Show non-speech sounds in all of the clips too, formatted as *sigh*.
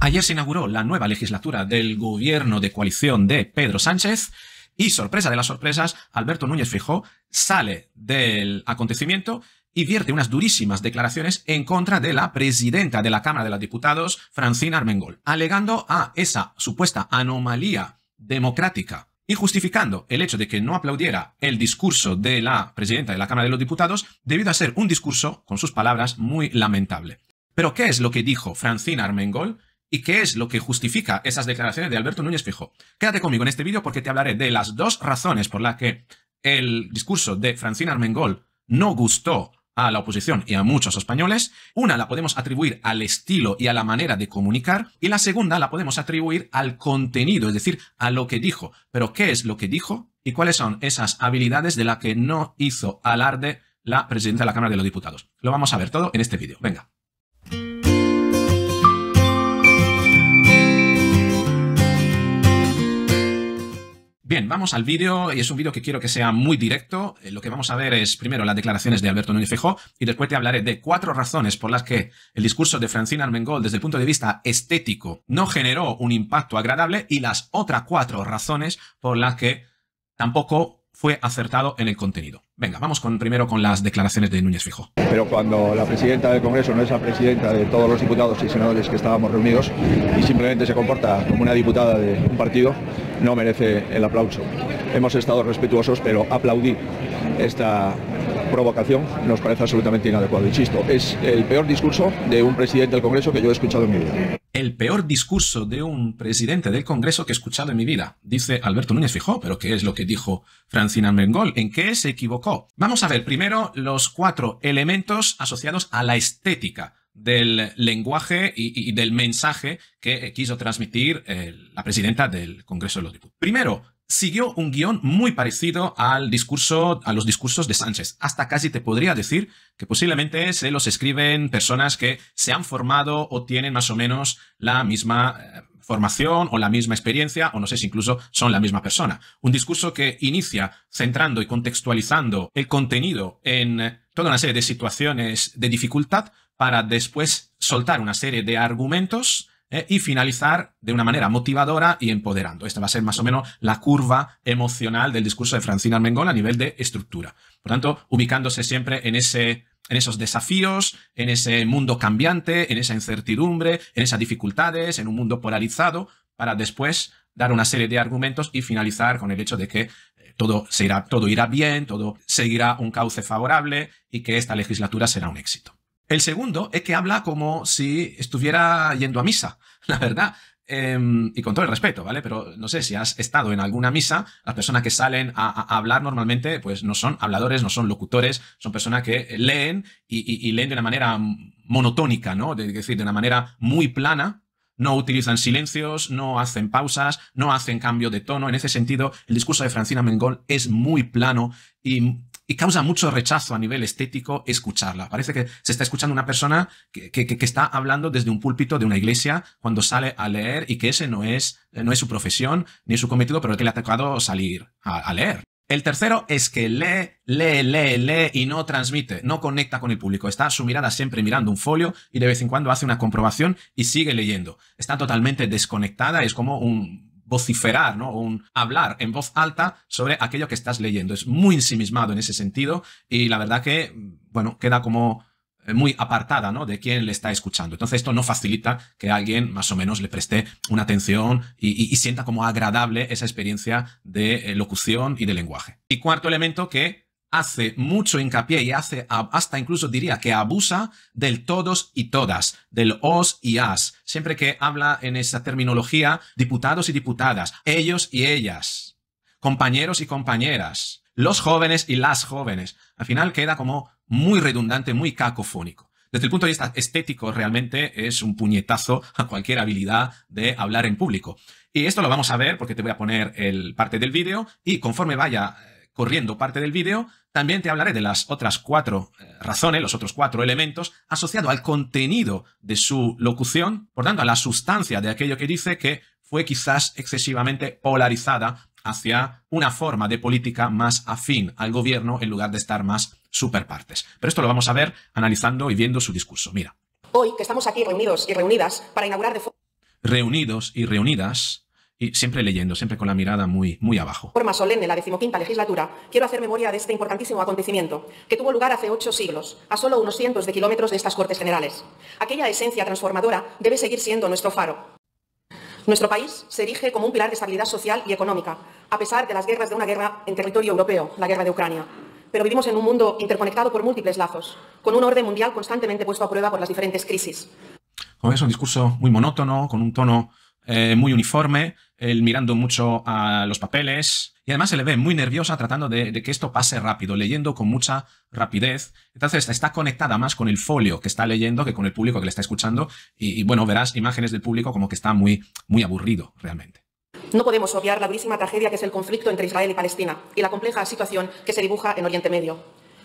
Ayer se inauguró la nueva legislatura del gobierno de coalición de Pedro Sánchez y, sorpresa de las sorpresas, Alberto Núñez Fijó sale del acontecimiento y vierte unas durísimas declaraciones en contra de la presidenta de la Cámara de los Diputados, Francina Armengol, alegando a esa supuesta anomalía democrática y justificando el hecho de que no aplaudiera el discurso de la presidenta de la Cámara de los Diputados debido a ser un discurso, con sus palabras, muy lamentable. Pero ¿qué es lo que dijo Francina Armengol? ¿Y qué es lo que justifica esas declaraciones de Alberto Núñez Feijóo? Quédate conmigo en este vídeo porque te hablaré de las dos razones por las que el discurso de Francina Armengol no gustó a la oposición y a muchos españoles. Una la podemos atribuir al estilo y a la manera de comunicar y la segunda la podemos atribuir al contenido, es decir, a lo que dijo. Pero ¿qué es lo que dijo y cuáles son esas habilidades de las que no hizo alarde la presidenta de la Cámara de los Diputados? Lo vamos a ver todo en este vídeo. Venga. Bien, vamos al vídeo y es un vídeo que quiero que sea muy directo. Eh, lo que vamos a ver es primero las declaraciones de Alberto Núñez Fijó y después te hablaré de cuatro razones por las que el discurso de Francina Armengol desde el punto de vista estético no generó un impacto agradable y las otras cuatro razones por las que tampoco fue acertado en el contenido. Venga, vamos con, primero con las declaraciones de Núñez Fijó. Pero cuando la presidenta del Congreso no es la presidenta de todos los diputados y senadores que estábamos reunidos y simplemente se comporta como una diputada de un partido, no merece el aplauso. Hemos estado respetuosos, pero aplaudir esta provocación nos parece absolutamente inadecuado. Insisto, es el peor discurso de un presidente del Congreso que yo he escuchado en mi vida. El peor discurso de un presidente del Congreso que he escuchado en mi vida, dice Alberto Núñez Fijó, pero ¿qué es lo que dijo Francina Mengol? ¿En qué se equivocó? Vamos a ver primero los cuatro elementos asociados a la estética del lenguaje y, del mensaje que eh, quiso transmitir eh, la presidenta del Congreso de los Diputados. Primero, siguió un guión muy parecido al discurso, a los discursos de Sánchez. Hasta casi te podría decir que posiblemente se los escriben personas que se han formado o tienen más o menos la misma eh, formación o la misma experiencia, o no sé si incluso son la misma persona. Un discurso que inicia centrando y contextualizando el contenido en toda una serie de situaciones de dificultad, para después soltar una serie de argumentos eh, y finalizar de una manera motivadora y empoderando. Esta va a ser más o menos la curva emocional del discurso de Francina Armengol a nivel de estructura. Por tanto, ubicándose siempre en ese en esos desafíos, en ese mundo cambiante, en esa incertidumbre, en esas dificultades, en un mundo polarizado, para después dar una serie de argumentos y finalizar con el hecho de que eh, todo, se todo irá bien, todo seguirá un cauce favorable y que esta legislatura será un éxito. El segundo es que habla como si estuviera yendo a misa, la verdad. Em, y con todo el respeto, ¿vale? Pero no sé si has estado en alguna misa, las personas que salen a, hablar normalmente, pues no son habladores, no son locutores, son personas que leen y, leen de una manera monotónica, ¿no? Es decir, de una manera muy plana, no utilizan silencios, no hacen pausas, no hacen cambio de tono. En ese sentido, el discurso de Francina Mengol es muy plano y y causa mucho rechazo a nivel estético escucharla. Parece que se está escuchando una persona que, está hablando desde un púlpito de una iglesia cuando sale a leer y que ese no es, no es su profesión ni su cometido, pero que le ha tocado salir a, leer. El tercero es que lee, lee, lee, lee y no transmite, no conecta con el público. Está su mirada siempre mirando un folio y de vez en cuando hace una comprobación y sigue leyendo. Está totalmente desconectada, es como un, vociferar, ¿no? Un hablar en voz alta sobre aquello que estás leyendo. Es muy ensimismado en ese sentido y la verdad que, bueno, queda como eh, muy apartada, ¿no? De quien le está escuchando. Entonces esto no facilita que alguien más o menos le preste una atención y, sienta como agradable esa experiencia de eh, locución y de lenguaje. Y cuarto elemento que hace mucho hincapié y hace, hasta incluso diría que abusa del todos y todas, del os y as, siempre que habla en esa terminología diputados y diputadas, ellos y ellas, compañeros y compañeras, los jóvenes y las jóvenes. Al final queda como muy redundante, muy cacofónico. Desde el punto de vista estético, realmente es un puñetazo a cualquier habilidad de hablar en público. Y esto lo vamos a ver porque te voy a poner el parte del vídeo y conforme vaya corriendo parte del vídeo, también te hablaré de las otras cuatro eh, razones, los otros cuatro elementos asociados al contenido de su locución, por tanto a la sustancia de aquello que dice que fue quizás excesivamente polarizada hacia una forma de política más afín al gobierno en lugar de estar más superpartes. Pero esto lo vamos a ver analizando y viendo su discurso. Mira. Hoy que estamos aquí reunidos y reunidas para inaugurar de reunidos y reunidas y siempre leyendo, siempre con la mirada muy, muy abajo. Forma solemne la decimoquinta legislatura, quiero hacer memoria de este importantísimo acontecimiento, que tuvo lugar hace ocho siglos, a solo unos cientos de kilómetros de estas Cortes Generales. Aquella esencia transformadora debe seguir siendo nuestro faro. Nuestro país se erige como un pilar de estabilidad social y económica, a pesar de las guerras de una guerra en territorio europeo, la guerra de Ucrania. Pero vivimos en un mundo interconectado por múltiples lazos, con un orden mundial constantemente puesto a prueba por las diferentes crisis. Como es un discurso muy monótono, con un tono eh, muy uniforme, él mirando mucho a los papeles. Y además se le ve muy nerviosa tratando de, que esto pase rápido, leyendo con mucha rapidez. Entonces está conectada más con el folio que está leyendo que con el público que le está escuchando. Y, bueno, verás imágenes del público como que está muy, muy aburrido realmente. No podemos obviar la durísima tragedia que es el conflicto entre Israel y Palestina y la compleja situación que se dibuja en Oriente Medio.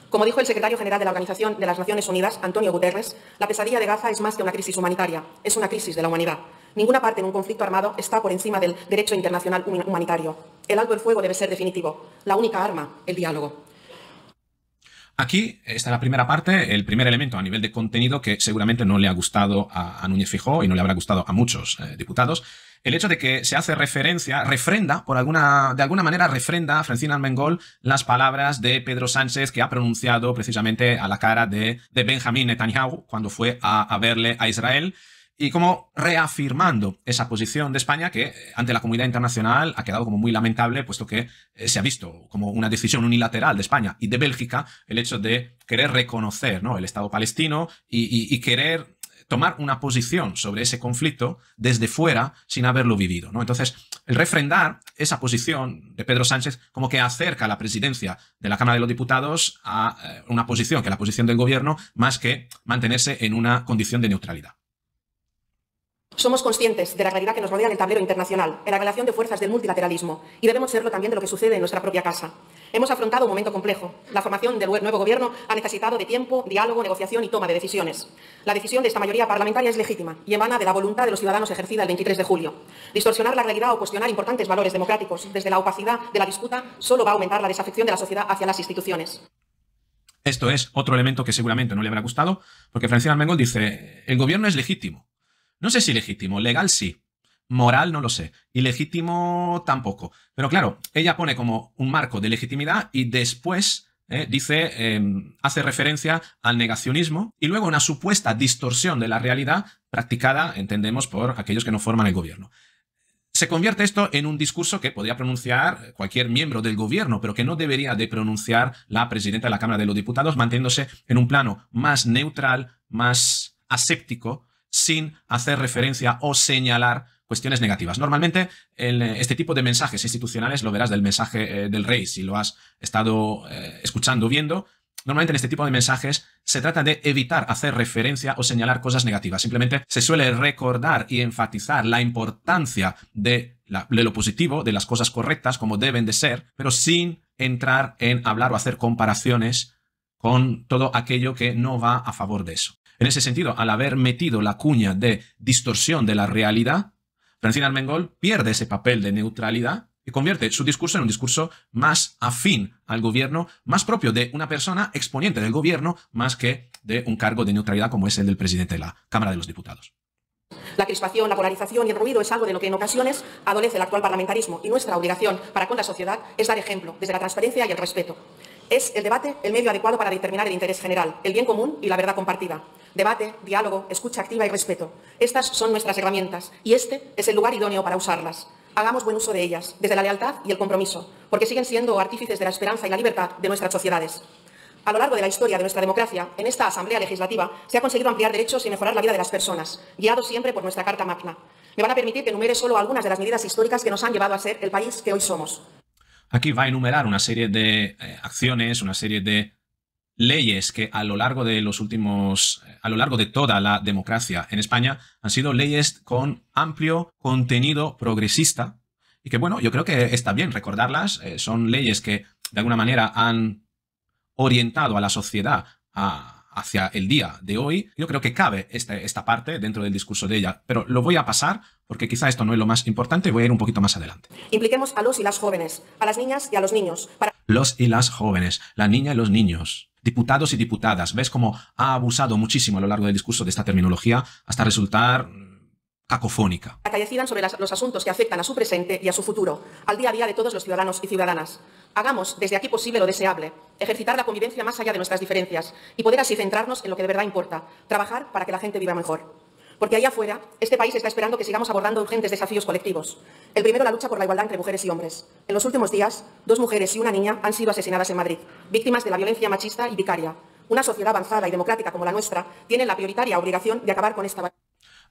Como dijo el secretario general de la Organización de las Naciones Unidas, Antonio Guterres, la pesadilla de Gaza es más que una crisis humanitaria, es una crisis de la humanidad. Ninguna parte en un conflicto armado está por encima del derecho internacional humanitario. El alto el fuego debe ser definitivo. La única arma, el diálogo. Aquí está la primera parte, el primer elemento a nivel de contenido que seguramente no le ha gustado a, Núñez Fijó y no le habrá gustado a muchos eh, diputados. El hecho de que se hace referencia, refrenda, por alguna, de alguna manera refrenda Francina Armengol las palabras de Pedro Sánchez que ha pronunciado precisamente a la cara de, Benjamín Netanyahu cuando fue a verle a Israel y como reafirmando esa posición de España que eh, ante la comunidad internacional ha quedado como muy lamentable, puesto que eh, se ha visto como una decisión unilateral de España y de Bélgica el hecho de querer reconocer ¿no? el Estado palestino y, querer tomar una posición sobre ese conflicto desde fuera sin haberlo vivido. ¿no? Entonces, el refrendar esa posición de Pedro Sánchez como que acerca a la presidencia de la Cámara de los Diputados a eh, una posición que la posición del gobierno más que mantenerse en una condición de neutralidad. Somos conscientes de la realidad que nos rodea en el tablero internacional, en la relación de fuerzas del multilateralismo, y debemos serlo también de lo que sucede en nuestra propia casa. Hemos afrontado un momento complejo. La formación del nuevo Gobierno ha necesitado de tiempo, diálogo, negociación y toma de decisiones. La decisión de esta mayoría parlamentaria es legítima y emana de la voluntad de los ciudadanos ejercida el 23 de julio. Distorsionar la realidad o cuestionar importantes valores democráticos desde la opacidad de la disputa solo va a aumentar la desafección de la sociedad hacia las instituciones. Esto es otro elemento que seguramente no le habrá gustado, porque Francina Armengol dice, el gobierno es legítimo, no sé si legítimo, legal sí, moral no lo sé, ilegítimo tampoco. Pero claro, ella pone como un marco de legitimidad y después eh, dice, em, hace referencia al negacionismo y luego una supuesta distorsión de la realidad practicada, entendemos, por aquellos que no forman el gobierno. Se convierte esto en un discurso que podría pronunciar cualquier miembro del gobierno, pero que no debería de pronunciar la presidenta de la Cámara de los Diputados, manteniéndose en un plano más neutral, más aséptico, sin hacer referencia o señalar cuestiones negativas. Normalmente, en eh, este tipo de mensajes institucionales lo verás del mensaje eh, del rey, si lo has estado eh, escuchando viendo. Normalmente en este tipo de mensajes se trata de evitar hacer referencia o señalar cosas negativas. Simplemente se suele recordar y enfatizar la importancia de lo positivo, de las cosas correctas, como deben de ser, pero sin entrar en hablar o hacer comparaciones con todo aquello que no va a favor de eso. En ese sentido, al haber metido la cuña de distorsión de la realidad, Francina Armengol pierde ese papel de neutralidad y convierte su discurso en un discurso más afín al gobierno, más propio de una persona exponente del gobierno, más que de un cargo de neutralidad como es el del presidente de la Cámara de los Diputados. La crispación, la polarización y el ruido es algo de lo que en ocasiones adolece el actual parlamentarismo y nuestra obligación para con la sociedad es dar ejemplo desde la transparencia y el respeto. Es el debate el medio adecuado para determinar el interés general, el bien común y la verdad compartida. Debate, diálogo, escucha activa y respeto. Estas son nuestras herramientas y este es el lugar idóneo para usarlas. Hagamos buen uso de ellas, desde la lealtad y el compromiso, porque siguen siendo artífices de la esperanza y la libertad de nuestras sociedades. A lo largo de la historia de nuestra democracia, en esta Asamblea Legislativa se ha conseguido ampliar derechos y mejorar la vida de las personas, guiado siempre por nuestra Carta Magna. Me van a permitir que enumere solo algunas de las medidas históricas que nos han llevado a ser el país que hoy somos. Aquí va a enumerar una serie de eh, acciones, una serie de leyes que a lo largo de los últimos, a lo largo de toda la democracia en España, han sido leyes con amplio contenido progresista y que, bueno, yo creo que está bien recordarlas. Eh, son leyes que de alguna manera han orientado a la sociedad a hacia el día de hoy, yo creo que cabe este, esta parte dentro del discurso de ella, pero lo voy a pasar porque quizá esto no es lo más importante y voy a ir un poquito más adelante. Impliquemos a los y las jóvenes, a las niñas y a los niños. Los y las jóvenes, la niña y los niños. Diputados y diputadas, ves cómo ha abusado muchísimo a lo largo del discurso de esta terminología hasta resultar cacofónica. Para sobre los asuntos que afectan a su presente y a su futuro, al día a día de todos los ciudadanos y ciudadanas. Hagamos desde aquí posible lo deseable, ejercitar la convivencia más allá de nuestras diferencias y poder así centrarnos en lo que de verdad importa, trabajar para que la gente viva mejor. Porque allá afuera, este país está esperando que sigamos abordando urgentes desafíos colectivos. El primero, la lucha por la igualdad entre mujeres y hombres. En los últimos días, dos mujeres y una niña han sido asesinadas en Madrid, víctimas de la violencia machista y vicaria. Una sociedad avanzada y democrática como la nuestra tiene la prioritaria obligación de acabar con esta.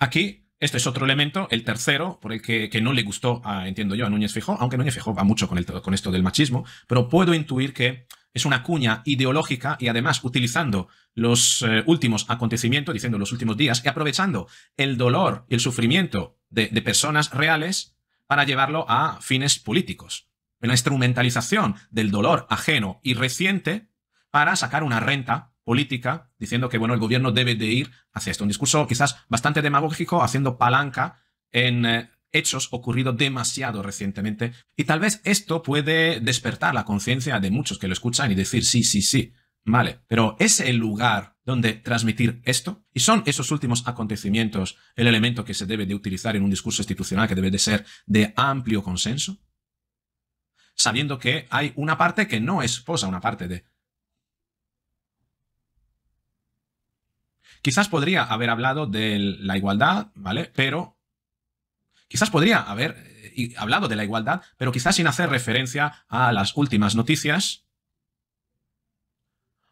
Aquí este es otro elemento, el tercero, por el que, que no le gustó, entiendo yo, a Núñez Fijó, aunque Núñez Fijó va mucho con, con esto del machismo, pero puedo intuir que es una cuña ideológica y además utilizando los eh, últimos acontecimientos, diciendo los últimos días, y aprovechando el dolor y el sufrimiento de, personas reales para llevarlo a fines políticos. La instrumentalización del dolor ajeno y reciente para sacar una renta política, diciendo que bueno, el gobierno debe de ir hacia esto. Un discurso quizás bastante demagógico, haciendo palanca en eh, hechos ocurridos demasiado recientemente. Y tal vez esto puede despertar la conciencia de muchos que lo escuchan y decir sí, sí, sí. Vale, pero ¿es el lugar donde transmitir esto? ¿Y son esos últimos acontecimientos el elemento que se debe de utilizar en un discurso institucional que debe de ser de amplio consenso? Sabiendo que hay una parte que no esposa una parte de Quizás podría haber hablado de la igualdad, ¿vale? Pero quizás podría haber eh, hablado de la igualdad, pero quizás sin hacer referencia a las últimas noticias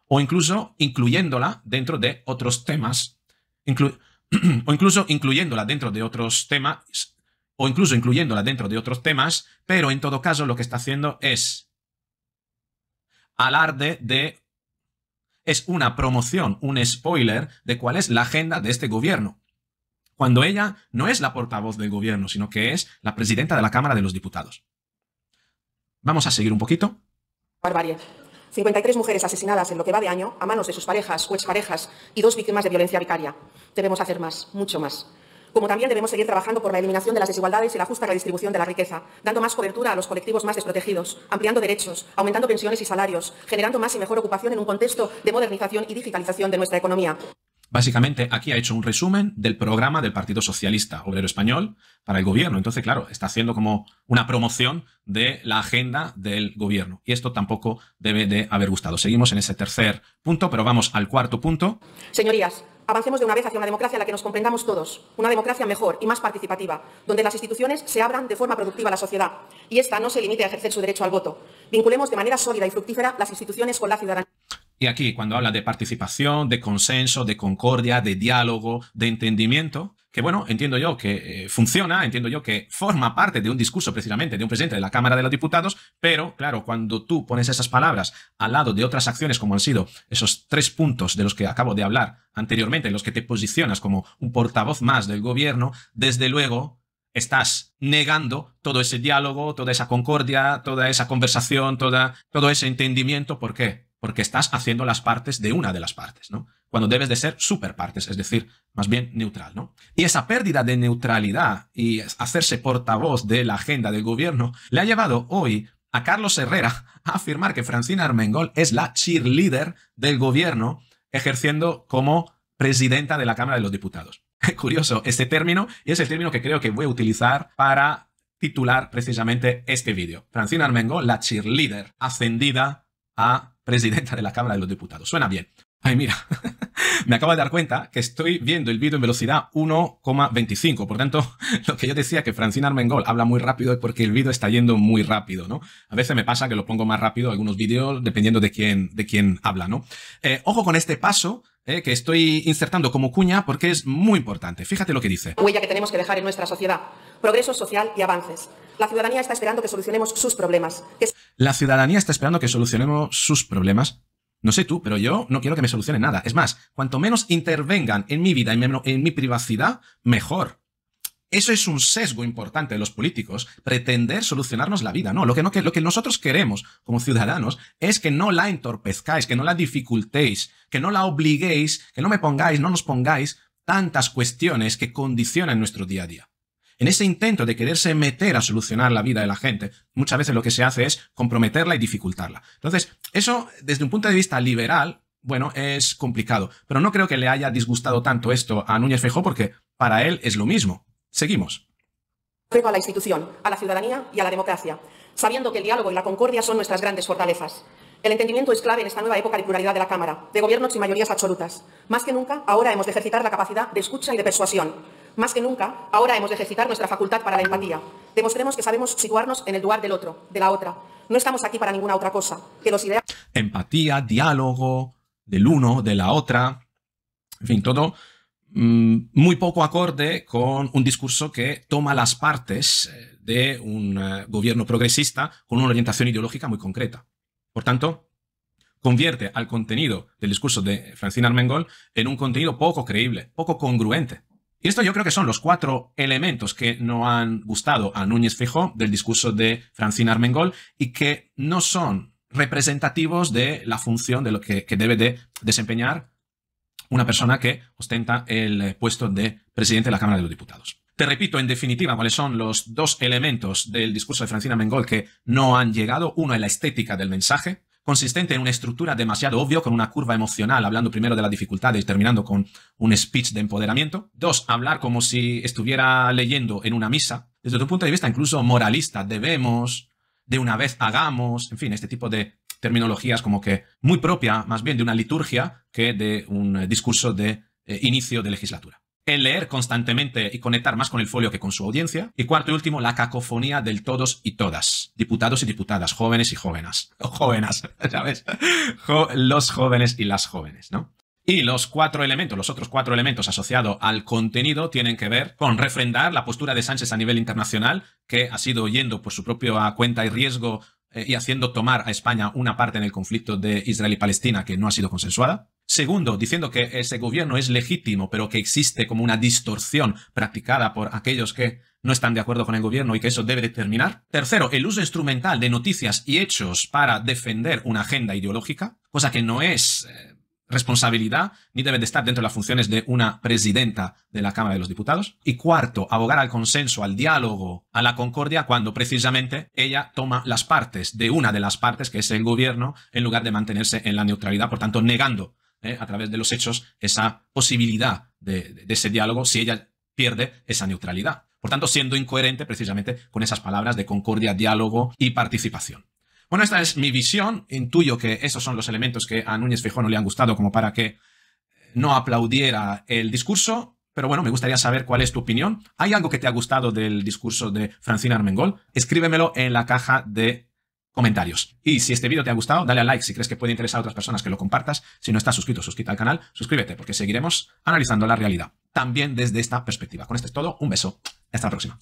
o incluso incluyéndola dentro de otros temas, *clears throat* o incluso incluyéndola dentro de otros temas, o incluso incluyéndola dentro de otros temas, pero en todo caso lo que está haciendo es alarde de es una promoción, un spoiler de cuál es la agenda de este gobierno. Cuando ella no es la portavoz del gobierno, sino que es la presidenta de la Cámara de los Diputados. Vamos a seguir un poquito. Barbarie. 53 mujeres asesinadas en lo que va de año a manos de sus parejas o exparejas y dos víctimas de violencia vicaria. Debemos hacer más, mucho más como también debemos seguir trabajando por la eliminación de las desigualdades y la justa redistribución de la riqueza, dando más cobertura a los colectivos más desprotegidos, ampliando derechos, aumentando pensiones y salarios, generando más y mejor ocupación en un contexto de modernización y digitalización de nuestra economía. Básicamente, aquí ha hecho un resumen del programa del Partido Socialista Obrero Español para el gobierno. Entonces, claro, está haciendo como una promoción de la agenda del gobierno. Y esto tampoco debe de haber gustado. Seguimos en ese tercer punto, pero vamos al cuarto punto. Señorías, avancemos de una vez hacia una democracia en la que nos comprendamos todos, una democracia mejor y más participativa, donde las instituciones se abran de forma productiva a la sociedad y esta no se limite a ejercer su derecho al voto. Vinculemos de manera sólida y fructífera las instituciones con la ciudadanía. Y aquí, cuando habla de participación, de consenso, de concordia, de diálogo, de entendimiento, que bueno, entiendo yo que eh, funciona, entiendo yo que forma parte de un discurso precisamente de un presidente de la Cámara de los Diputados, pero claro, cuando tú pones esas palabras al lado de otras acciones como han sido esos tres puntos de los que acabo de hablar anteriormente, en los que te posicionas como un portavoz más del gobierno, desde luego estás negando todo ese diálogo, toda esa concordia, toda esa conversación, toda, todo ese entendimiento. ¿Por qué? porque estás haciendo las partes de una de las partes, ¿no? Cuando debes de ser superpartes, es decir, más bien neutral, ¿no? Y esa pérdida de neutralidad y hacerse portavoz de la agenda del gobierno le ha llevado hoy a Carlos Herrera *laughs* a afirmar que Francina Armengol es la cheerleader del gobierno ejerciendo como presidenta de la Cámara de los Diputados. *laughs* Curioso este término y es el término que creo que voy a utilizar para titular precisamente este vídeo. Francina Armengol, la cheerleader ascendida a presidenta de la Cámara de los Diputados. Suena bien. Ay, mira, *laughs* me acabo de dar cuenta que estoy viendo el vídeo en velocidad 1,25. Por tanto, *laughs* lo que yo decía que Francina Armengol habla muy rápido es porque el vídeo está yendo muy rápido, ¿no? A veces me pasa que lo pongo más rápido algunos vídeos dependiendo de quién, de quién habla, ¿no? Eh, ojo con este paso, eh, que estoy insertando como cuña porque es muy importante. Fíjate lo que dice. Huella que tenemos que dejar en nuestra sociedad. Progreso social y avances. La ciudadanía está esperando que solucionemos sus problemas. La ciudadanía está esperando que solucionemos sus problemas. No sé tú, pero yo no quiero que me solucione nada. Es más, cuanto menos intervengan en mi vida y en mi privacidad, mejor. Eso es un sesgo importante de los políticos, pretender solucionarnos la vida. No, lo que, no, lo que nosotros queremos como ciudadanos es que no la entorpezcáis, que no la dificultéis, que no la obliguéis, que no me pongáis, no nos pongáis tantas cuestiones que condicionan nuestro día a día en ese intento de quererse meter a solucionar la vida de la gente, muchas veces lo que se hace es comprometerla y dificultarla. Entonces, eso desde un punto de vista liberal, bueno, es complicado, pero no creo que le haya disgustado tanto esto a Núñez Fejó porque para él es lo mismo. Seguimos. Creo a la institución, a la ciudadanía y a la democracia, sabiendo que el diálogo y la concordia son nuestras grandes fortalezas. El entendimiento es clave en esta nueva época de pluralidad de la Cámara, de gobiernos y mayorías absolutas. Más que nunca, ahora hemos de ejercitar la capacidad de escucha y de persuasión, más que nunca, ahora hemos de ejercitar nuestra facultad para la empatía. Demostremos que sabemos situarnos en el lugar del otro, de la otra. No estamos aquí para ninguna otra cosa que los Empatía, diálogo, del uno, de la otra. En fin, todo mm, muy poco acorde con un discurso que toma las partes eh, de un eh, gobierno progresista con una orientación ideológica muy concreta. Por tanto, convierte al contenido del discurso de Francine Armengol en un contenido poco creíble, poco congruente y esto yo creo que son los cuatro elementos que no han gustado a Núñez Fijó del discurso de Francina Armengol y que no son representativos de la función de lo que, debe de desempeñar una persona que ostenta el eh, puesto de presidente de la Cámara de los Diputados. Te repito, en definitiva, cuáles son los dos elementos del discurso de Francina Mengol que no han llegado. Uno es la estética del mensaje, consistente en una estructura demasiado obvio, con una curva emocional, hablando primero de las dificultades y terminando con un speech de empoderamiento. Dos, hablar como si estuviera leyendo en una misa. Desde tu punto de vista incluso moralista, debemos, de una vez hagamos, en fin, este tipo de terminologías como que muy propia, más bien de una liturgia que de un eh, discurso de eh, inicio de legislatura el leer constantemente y conectar más con el folio que con su audiencia. Y cuarto y último, la cacofonía del todos y todas, diputados y diputadas, jóvenes y jóvenes, *laughs* jóvenes, ¿sabes? los jóvenes y las jóvenes, ¿no? Y los cuatro elementos, los otros cuatro elementos asociados al contenido tienen que ver con refrendar la postura de Sánchez a nivel internacional, que ha sido yendo por su propia cuenta y riesgo eh, y haciendo tomar a España una parte en el conflicto de Israel y Palestina que no ha sido consensuada Segundo, diciendo que ese gobierno es legítimo, pero que existe como una distorsión practicada por aquellos que no están de acuerdo con el gobierno y que eso debe terminar. Tercero, el uso instrumental de noticias y hechos para defender una agenda ideológica, cosa que no es eh, responsabilidad ni debe de estar dentro de las funciones de una presidenta de la Cámara de los Diputados. Y cuarto, abogar al consenso, al diálogo, a la concordia, cuando precisamente ella toma las partes de una de las partes, que es el gobierno, en lugar de mantenerse en la neutralidad, por tanto, negando ¿eh? a través de los hechos esa posibilidad de, ese diálogo si ella pierde esa neutralidad. Por tanto, siendo incoherente precisamente con esas palabras de concordia, diálogo y participación. Bueno, esta es mi visión. Intuyo que esos son los elementos que a Núñez fijó no le han gustado como para que no aplaudiera el discurso. Pero bueno, me gustaría saber cuál es tu opinión. ¿Hay algo que te ha gustado del discurso de Francina Armengol? Escríbemelo en la caja de comentarios. Y si este vídeo te ha gustado, dale a like si crees que puede interesar a otras personas que lo compartas. Si no estás suscrito, suscríbete al canal, suscríbete porque seguiremos analizando la realidad también desde esta perspectiva. Con esto es todo, un beso, hasta la próxima.